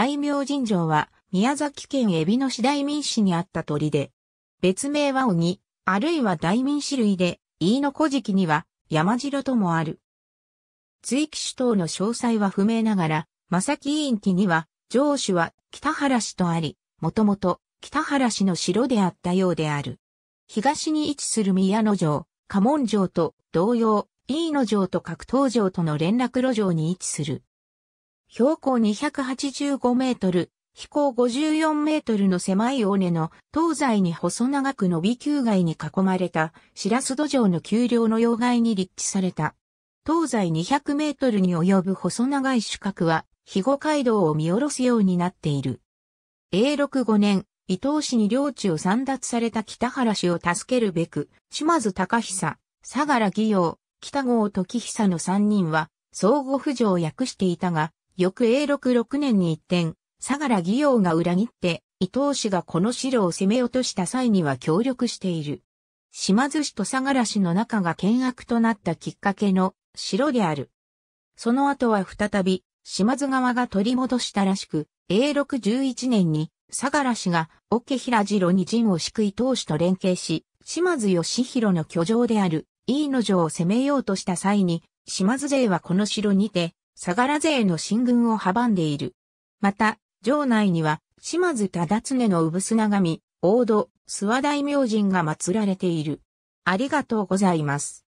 大明神城は宮崎県海老野市大民市にあった鳥で、別名は鬼、あるいは大民市類で、飯の古事記には山城ともある。追記首等の詳細は不明ながら、正木委員記には、城主は北原氏とあり、もともと北原氏の城であったようである。東に位置する宮野城、家門城と同様、飯野城と格闘城との連絡路上に位置する。標高285メートル、飛行54メートルの狭い尾根の東西に細長く伸び球外に囲まれた白須土壌の丘陵の要害に立地された。東西200メートルに及ぶ細長い主角は、肥後街道を見下ろすようになっている。永禄5年、伊東市に領地を散奪された北原氏を助けるべく、島津隆久、相良義洋、北郷時久の3人は、相互浮上を訳していたが、翌永禄6年に一転、相良義陽が裏切って、伊藤氏がこの城を攻め落とした際には協力している。島津氏と相良氏の仲が険悪となったきっかけの城である。その後は再び、島津側が取り戻したらしく、永禄11年に、相良氏が、桶平次郎に陣を敷く伊藤氏と連携し、島津義弘の居城である、飯野城を攻めようとした際に、島津勢はこの城にて、相良勢の進軍を阻んでいる。また、城内には、島津忠常の産砂神、大戸、諏訪大明神が祀られている。ありがとうございます。